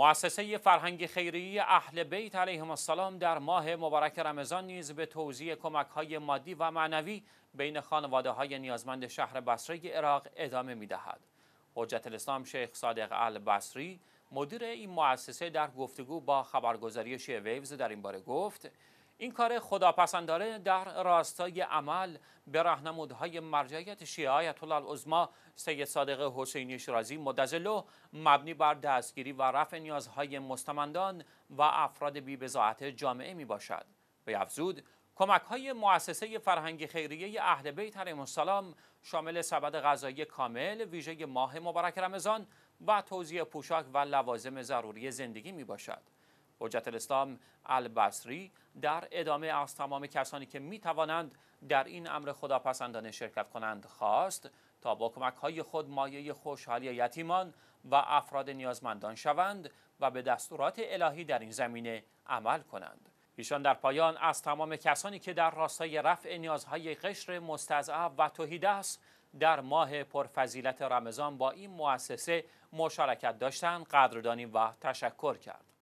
مؤسسه فرهنگ خیریه اهل بیت علیهم السلام در ماه مبارک رمضان نیز به توزیع کمک های مادی و معنوی بین خانواده های نیازمند شهر بصره عراق ادامه می دهد. حجت الاسلام شیخ صادق البصری مدیر این مؤسسه در گفتگو با خبرگزاری ویوز در این باره گفت این کار خداپسندانه در راستای عمل به رهنمودهای مرجعیت شیعه آیت الله العظما سید صادق حسینی شیرازی مدزلو مبنی بر دستگیری و رفع نیازهای مستمندان و افراد بیبزاعت جامعه می باشد به افزود کمک های مؤسسه فرهنگ خیریه اهل بیت علیهم السلام شامل سبد غذایی کامل ویژه ماه مبارک رمضان و توزیع پوشاک و لوازم ضروری زندگی می باشد حجت الاسلام البصری در ادامه از تمام کسانی که می توانند در این امر خداپسندانه شرکت کنند خواست تا با کمک های خود مایه خوشحالی یتیمان و افراد نیازمندان شوند و به دستورات الهی در این زمینه عمل کنند. ایشان در پایان از تمام کسانی که در راستای رفع نیازهای قشر مستضعف و توحید است در ماه پرفضیلت رمضان با این مؤسسه مشارکت داشتند قدردانی و تشکر کرد.